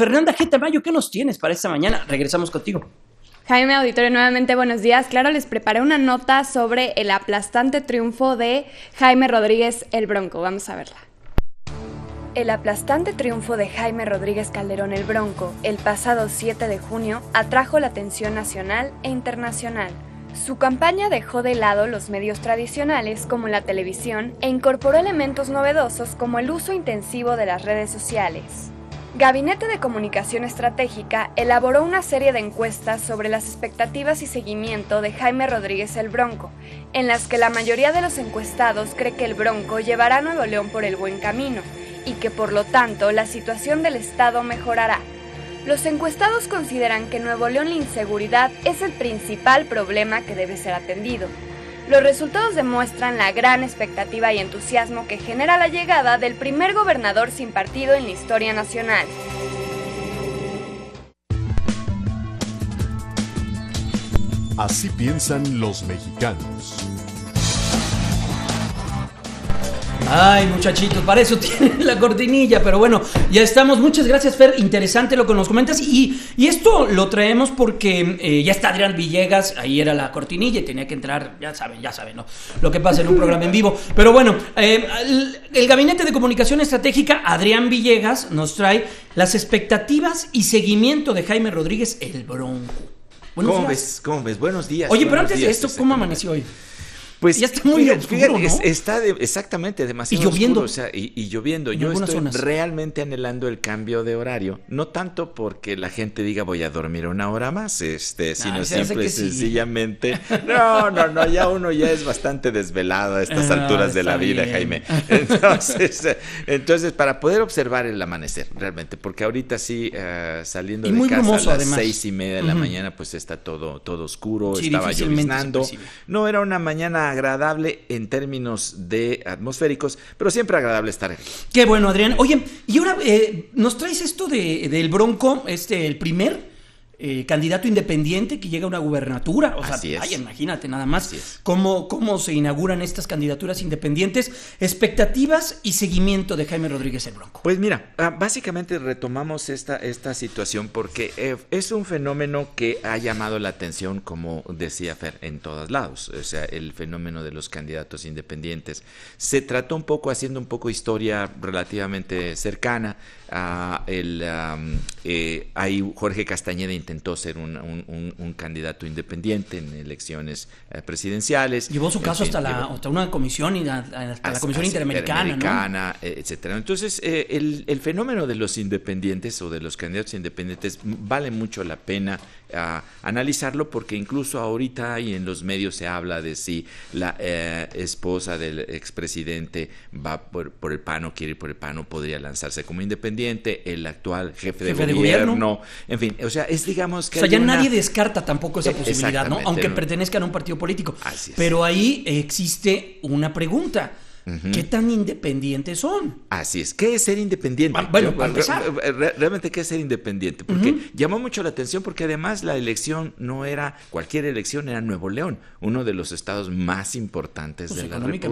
Fernanda Getamayo, ¿qué nos tienes para esta mañana? Regresamos contigo. Jaime Auditorio, nuevamente buenos días. Claro, les preparé una nota sobre el aplastante triunfo de Jaime Rodríguez el Bronco. Vamos a verla. El aplastante triunfo de Jaime Rodríguez Calderón el Bronco el pasado 7 de junio atrajo la atención nacional e internacional. Su campaña dejó de lado los medios tradicionales como la televisión e incorporó elementos novedosos como el uso intensivo de las redes sociales. Gabinete de Comunicación Estratégica elaboró una serie de encuestas sobre las expectativas y seguimiento de Jaime Rodríguez el Bronco, en las que la mayoría de los encuestados cree que el Bronco llevará a Nuevo León por el buen camino y que por lo tanto la situación del Estado mejorará. Los encuestados consideran que en Nuevo León la inseguridad es el principal problema que debe ser atendido. Los resultados demuestran la gran expectativa y entusiasmo que genera la llegada del primer gobernador sin partido en la historia nacional. Así piensan los mexicanos. Ay, muchachitos, para eso tienen la cortinilla, pero bueno, ya estamos. Muchas gracias, Fer. Interesante lo que nos comentas. Y, esto lo traemos porque eh, ya está Adrián Villegas, ahí era la cortinilla y tenía que entrar, ya saben, ya saben, ¿no? Lo que pasa en un programa en vivo. Pero bueno, eh, el, Gabinete de Comunicación Estratégica, Adrián Villegas, nos trae las expectativas y seguimiento de Jaime Rodríguez, el Bronco. Buenos ¿Cómo ¿Cómo ves? Buenos días. Oye, pero antes de esto, ¿cómo amaneció hoy? Pues ya está muy fíjate, oscuro, está exactamente demasiado y lloviendo, o sea, y, lloviendo. Yo estoy realmente anhelando el cambio de horario, no tanto porque la gente diga voy a dormir una hora más, este, ah, sino simple sencillamente, no, no, no, ya uno ya es bastante desvelado a estas ah, alturas de la vida, Jaime. Entonces, entonces para poder observar el amanecer realmente, porque ahorita sí eh, saliendo de casa a las seis y media de la mañana, pues está todo todo oscuro, estaba lloviznando. No era una mañana agradable en términos de atmosféricos, pero siempre agradable estar aquí. Qué bueno, Adrián. Oye, y ahora eh, nos traes esto de, del Bronco, este, el primer eh, candidato independiente que llega a una gubernatura. O sea, imagínate nada más cómo, cómo se inauguran estas candidaturas independientes, expectativas y seguimiento de Jaime Rodríguez el Bronco. Pues mira, ah, básicamente retomamos esta, esta situación porque eh, es un fenómeno que ha llamado la atención, como decía Fer, en todos lados. O sea, el fenómeno de los candidatos independientes. Se trató un poco, haciendo un poco historia relativamente cercana, a el, hay eh, Jorge Castañeda intentó ser un, candidato independiente en elecciones eh, presidenciales. Llevó su caso hasta, la, una comisión, y hasta la Comisión Interamericana. Eh, etcétera. Entonces, eh, el, el fenómeno de los independientes o de los candidatos independientes vale mucho la pena analizarlo porque incluso ahorita y en los medios se habla de si la eh, esposa del expresidente va por, el pano, quiere ir por el pano, podría lanzarse como independiente, el actual jefe, de, gobierno, en fin, o sea, es digamos que... ya nadie descarta tampoco esa posibilidad, ¿no? Aunque pertenezca pertenezcan a un partido político. Pero ahí existe una pregunta. ¿Qué tan independientes son? Así es. ¿Qué es ser independiente? Ah, bueno, Realmente, ¿qué es ser independiente? Porque llamó mucho la atención porque además la elección no era cualquier elección, era Nuevo León, uno de los estados más importantes pues de la República.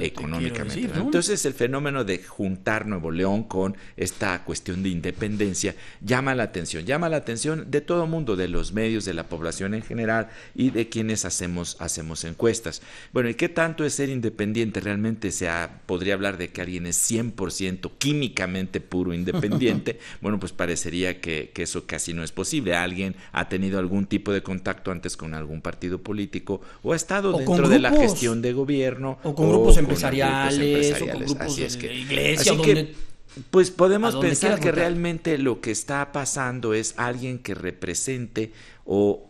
económicamente hablando. Entonces, el fenómeno de juntar Nuevo León con esta cuestión de independencia llama la atención. Llama la atención de todo mundo, de los medios, de la población en general y de quienes hacemos, hacemos encuestas. Bueno, ¿y qué tanto es ser independiente realmente? se podría hablar de que alguien es 100% químicamente puro, independiente, bueno, pues parecería que, eso casi no es posible. Alguien ha tenido algún tipo de contacto antes con algún partido político o ha estado dentro de la gestión de gobierno. O con, grupos, empresariales, así es que pues podemos pensar que realmente lo que está pasando es alguien que represente o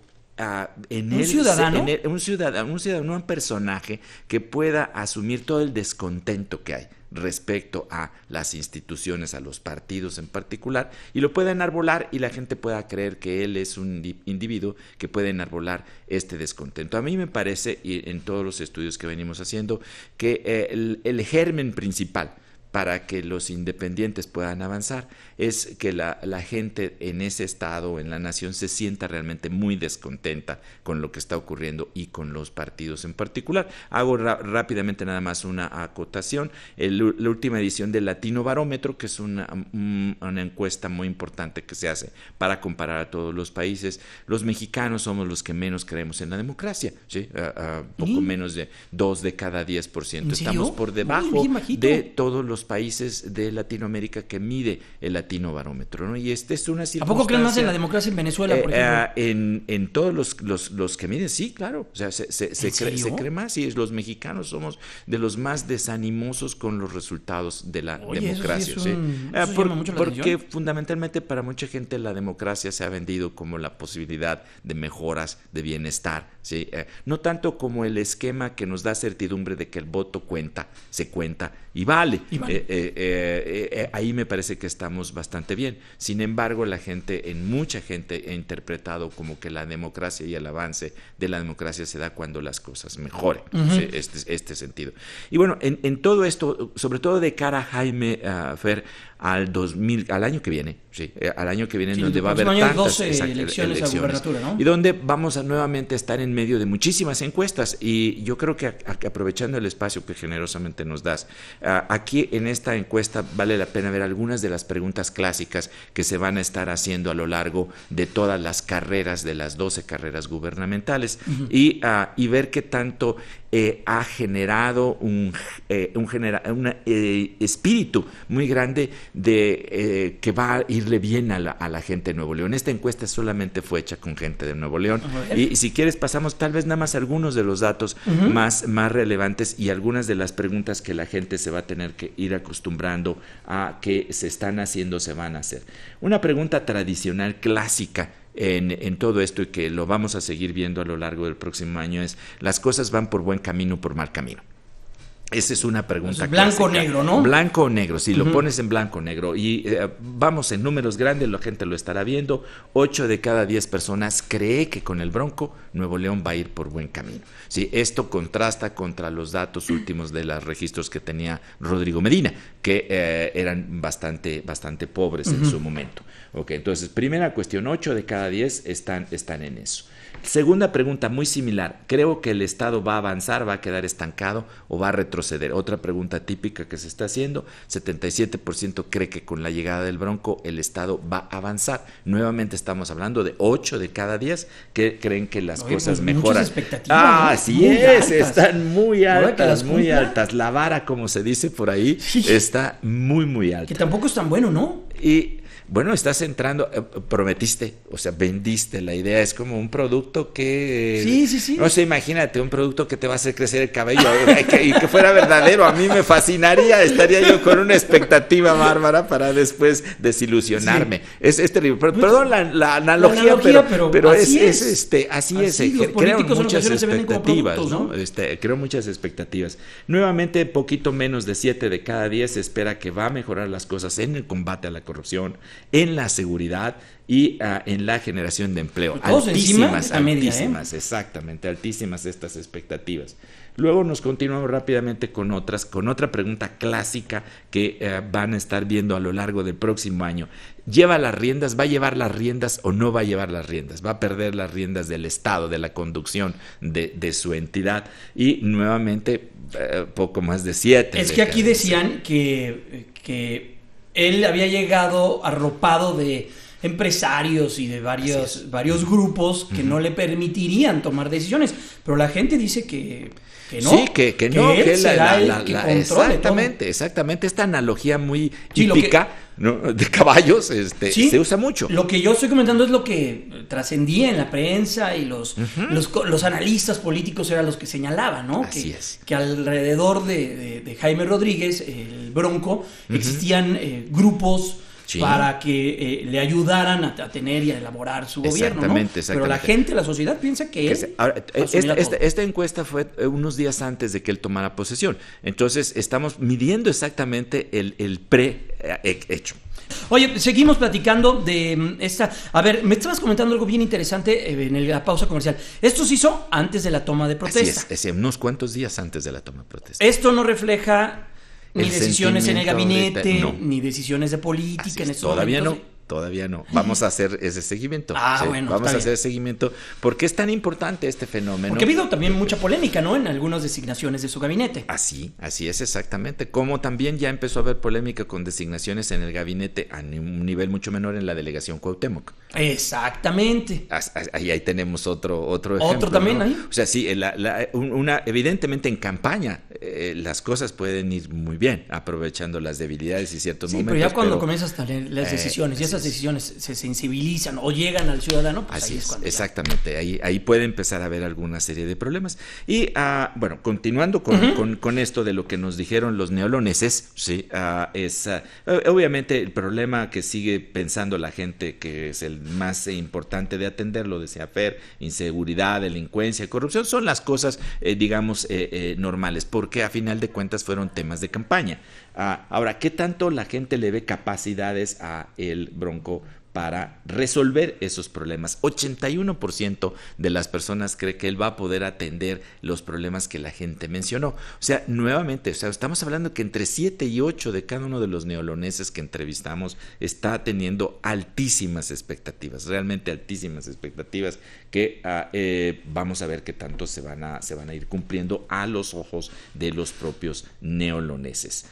en ¿Un, ciudadano? un ciudadano, un ciudadano, un personaje que pueda asumir todo el descontento que hay respecto a las instituciones, a los partidos en particular, y lo pueda enarbolar y la gente pueda creer que él es un individuo que puede enarbolar este descontento. A mí me parece, y en todos los estudios que venimos haciendo, que eh, el, el germen principal para que los independientes puedan avanzar es que la, gente en ese estado, en la nación, se sienta realmente muy descontenta con lo que está ocurriendo y con los partidos en particular. Hago rápidamente nada más una acotación. la última edición del Latino Barómetro, que es mm, una, encuesta muy importante que se hace para comparar a todos los países, los mexicanos somos los que menos creemos en la democracia, ¿sí? poco menos de 2 de cada 10%. Estamos por debajo de todos los países de Latinoamérica que mide el Latino Barómetro. ¿no? Y esta es una circunstancia... ¿A creen más en la democracia en Venezuela, eh, eh, en, todos los, los, que miden, sí, claro. O sea, se, se, cree, se, cree, más y los mexicanos somos de los más desanimosos con los resultados de la democracia. sí porque fundamentalmente para mucha gente la democracia se ha vendido como la posibilidad de mejoras, de bienestar. ¿sí? Eh, no tanto como el esquema que nos da certidumbre de que el voto cuenta, se cuenta y vale. Y vale. Eh, eh, eh, ahí me parece que estamos bastante bien. Sin embargo, la gente, en mucha gente, ha interpretado como que la democracia y el avance de la democracia se da cuando las cosas mejoren, este, este, sentido. Y bueno, en, todo esto, sobre todo de cara a Jaime Fer, al 2000, al año que viene, sí, eh, al año que viene donde va a haber tantas elecciones, y donde vamos a nuevamente estar en medio de muchísimas encuestas y yo creo que, aprovechando el espacio que generosamente nos das, aquí en esta encuesta vale la pena ver algunas de las preguntas clásicas que se van a estar haciendo a lo largo de todas las carreras de las 12 carreras gubernamentales y ver qué tanto eh, ha generado un, eh, un, eh, espíritu muy grande de que va a irle bien a la, gente de Nuevo León. Esta encuesta solamente fue hecha con gente de Nuevo León. y, si quieres pasamos tal vez nada más algunos de los datos más, más relevantes y algunas de las preguntas que la gente se va a tener que ir acostumbrando a que se están haciendo, se van a hacer. Una pregunta tradicional, clásica, en, todo esto y que lo vamos a seguir viendo a lo largo del próximo año es las cosas van por buen camino o por mal camino. Esa es una pregunta. blanco o negro, ¿no? Blanco o negro, si lo pones en blanco o negro. Y eh, vamos en números grandes, la gente lo estará viendo. Ocho de cada diez personas cree que con el Bronco Nuevo León va a ir por buen camino. Sí, esto contrasta contra los datos últimos de los registros que tenía Rodrigo Medina, que eh, eran bastante, bastante pobres en su momento. Ok, entonces, primera cuestión, ocho de cada diez están, están en eso. Segunda pregunta, muy similar. ¿Creo que el Estado va a avanzar, va a quedar estancado o va a retroceder? Otra pregunta típica que se está haciendo. 77% cree que con la llegada del Bronco el Estado va a avanzar. Nuevamente estamos hablando de 8 de cada 10 que creen que las pues, cosas mejoran. ah, expectativas así es, están muy altas, muy altas. La vara, como se dice por ahí, está muy, muy alta. Que tampoco es tan bueno, ¿no? Y bueno, estás entrando, eh, prometiste, o sea, vendiste la idea, es como un producto que... Sí, sí, sí. No sé, imagínate, un producto que te va a hacer crecer el cabello y que, fuera verdadero, a mí me fascinaría, estaría yo con una expectativa bárbara para después desilusionarme. Es, este libro, perdón la, analogía, pero, pero, es, este, así, es, eh, creo muchas expectativas, ¿no? Este, creo muchas expectativas. Nuevamente, poquito menos de 7 de cada 10 se espera que va a mejorar las cosas en el combate a la corrupción en la seguridad y ah, en la generación de empleo. altísimas, ¿eh? altísimas, exactamente, altísimas estas expectativas. Luego nos continuamos rápidamente con otras, con otra pregunta clásica que eh, van a estar viendo a lo largo del próximo año. ¿Lleva las riendas? ¿Va a llevar las riendas o no va a llevar las riendas? ¿Va a perder las riendas del Estado, de la conducción de, su entidad? Y nuevamente, eh, poco más de siete. Es que aquí decían que, que él había llegado arropado de empresarios y de varios, varios grupos que no le permitirían tomar decisiones. Pero la gente dice que, que no. Sí, que, él el Exactamente, exactamente. Esta analogía muy típica de caballos este, se usa mucho. Lo que yo estoy comentando es lo que trascendía en la prensa y los, los, analistas políticos eran los que señalaban, ¿no? que, alrededor de, Jaime Rodríguez, Bronco, existían eh, grupos para que eh, le ayudaran a, tener y a elaborar su gobierno. ¿no? Exactamente. Pero la gente, la sociedad piensa que, él. Eh, esta, encuesta fue unos días antes de que él tomara posesión. Entonces, estamos midiendo exactamente el, pre-hecho. Oye, seguimos platicando de mm, esta. A ver, me estabas comentando algo bien interesante en la pausa comercial. Esto se hizo antes de la toma de protesta. Así unos cuantos días antes de la toma de protesta. Esto no refleja ni decisiones en el gabinete, ni decisiones de política en estos Todavía no. Todavía no. Vamos a hacer ese seguimiento. Ah, bueno, vamos a hacer ese seguimiento. porque es tan importante este fenómeno? Porque ha habido también mucha polémica, ¿no? En algunas designaciones de su gabinete. Así, así es exactamente. Como también ya empezó a haber polémica con designaciones en el gabinete a un nivel mucho menor en la delegación Cuauhtémoc. Exactamente. Ahí, ahí tenemos otro, otro ejemplo. Otro también O sea, sí, una, evidentemente en campaña eh, las cosas pueden ir muy bien, aprovechando las debilidades y ciertos sí, Pero ya cuando comienzas a las eh, decisiones y esas decisiones se sensibilizan o llegan al ciudadano, pues así es, cuando. Exactamente, ahí, ahí puede empezar a haber alguna serie de problemas. Y ah, bueno, continuando con, esto de lo que nos dijeron los neoloneses, sí, ah, es ah, obviamente el problema que sigue pensando la gente que es el más eh, importante de atender, lo decía Fer, inseguridad, delincuencia, corrupción, son las cosas, eh, digamos, eh, normales, porque a final de cuentas fueron temas de campaña. Ah, ahora, ¿qué tanto la gente le ve capacidades a el Bronco para resolver esos problemas. 81% de las personas cree que él va a poder atender los problemas que la gente mencionó. O sea, nuevamente, o sea, estamos hablando que entre 7 y 8 de cada uno de los neoloneses que entrevistamos está teniendo altísimas expectativas, realmente altísimas expectativas que ah, eh, vamos a ver qué tanto se van se van a ir cumpliendo a los ojos de los propios neoloneses.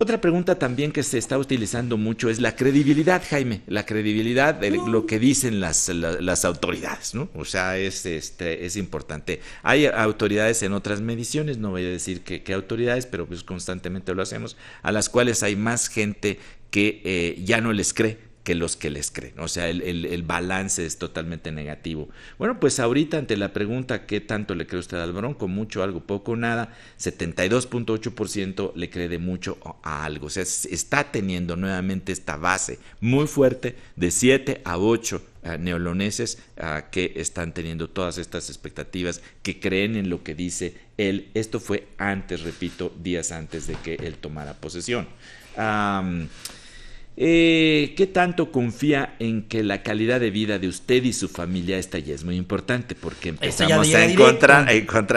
Otra pregunta también que se está utilizando mucho es la credibilidad, Jaime, la credibilidad de lo que dicen las, las, autoridades, ¿no? O sea, es, este, es importante. Hay autoridades en otras mediciones, no voy a decir qué autoridades, pero pues constantemente lo hacemos, a las cuales hay más gente que eh, ya no les cree que los que les creen. O sea, el, balance es totalmente negativo. Bueno, pues ahorita ante la pregunta ¿qué tanto le cree usted al Bronco? Mucho, algo, poco, nada. 72.8% le cree de mucho a algo. O sea, está teniendo nuevamente esta base muy fuerte de 7 a 8 eh, neoloneses eh, que están teniendo todas estas expectativas, que creen en lo que dice él. Esto fue antes, repito, días antes de que él tomara posesión. Eh, ¿Qué tanto confía en que la calidad de vida de usted y su familia está ya es muy importante? Porque empezamos a encontrar,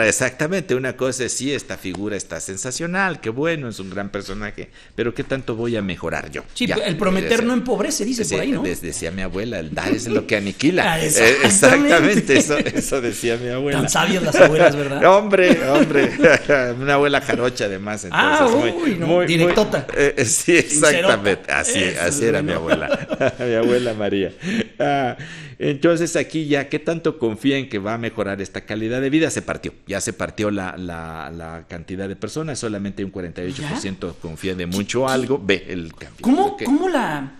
exactamente una cosa es sí, esta figura está sensacional, qué bueno, es un gran personaje, pero ¿qué tanto voy a mejorar yo? Sí, el prometer no empobrece, dice por ahí, ¿no? Decía mi abuela, el dar es lo que aniquila. Ah, eh, exactamente, eso, decía mi abuela. Tan sabias las abuelas, ¿verdad? hombre, hombre, una abuela jarocha además. Ah, entonces, ah, uy, muy, directota. Eh, sí, exactamente, así es así era mi abuela, mi abuela María. Ah, entonces aquí ya, ¿qué tanto confía en que va a mejorar esta calidad de vida? Se partió, ya se partió la, la, cantidad de personas, solamente un 48% confía de mucho algo, ve el cambio. ¿Cómo, la,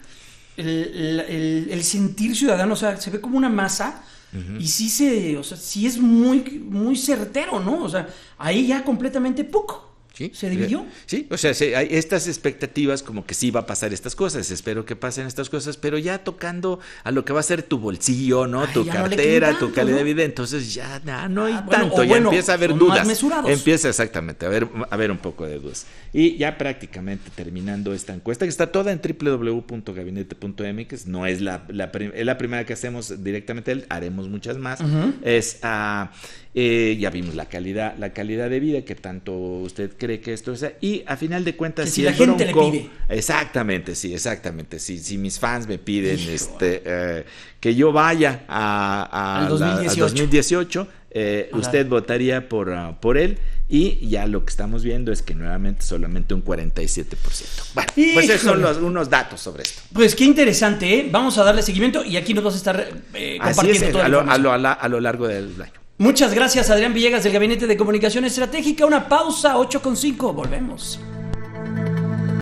el, sentir ciudadano, o sea, se ve como una masa? Y sí se, o es muy, muy certero, ¿no? O sea, ahí ya completamente poco. ¿Sí? ¿Se dividió? Sí, o sea, hay estas expectativas como que sí va a pasar estas cosas, espero que pasen estas cosas, pero ya tocando a lo que va a ser tu bolsillo, ¿no? tu cartera, tu calidad de vida, entonces ya no hay ah, tanto, ya empieza a haber dudas. Empieza exactamente a ver, a ver un poco de dudas. Y ya prácticamente terminando esta encuesta, que está toda en www.gabinete.mx, no es la, es la primera que hacemos directamente, haremos muchas más, es a... Ah, eh, ya vimos la calidad, la calidad de vida que tanto usted cree que esto sea Y a final de cuentas, si, la gente le pide. Exactamente, sí, exactamente. Si, si mis fans me piden este, eh, que yo vaya a, 2018, eh, usted votaría por, ah, por él. Y ya lo que estamos viendo es que nuevamente solamente un 47%. Bueno, pues esos son los, unos datos sobre esto. Pues qué interesante, ¿eh? Vamos a darle seguimiento y aquí nos vas a estar compartiendo a, lo, a lo largo del año. Muchas gracias, Adrián Villegas, del Gabinete de Comunicación Estratégica. Una pausa, con cinco. volvemos.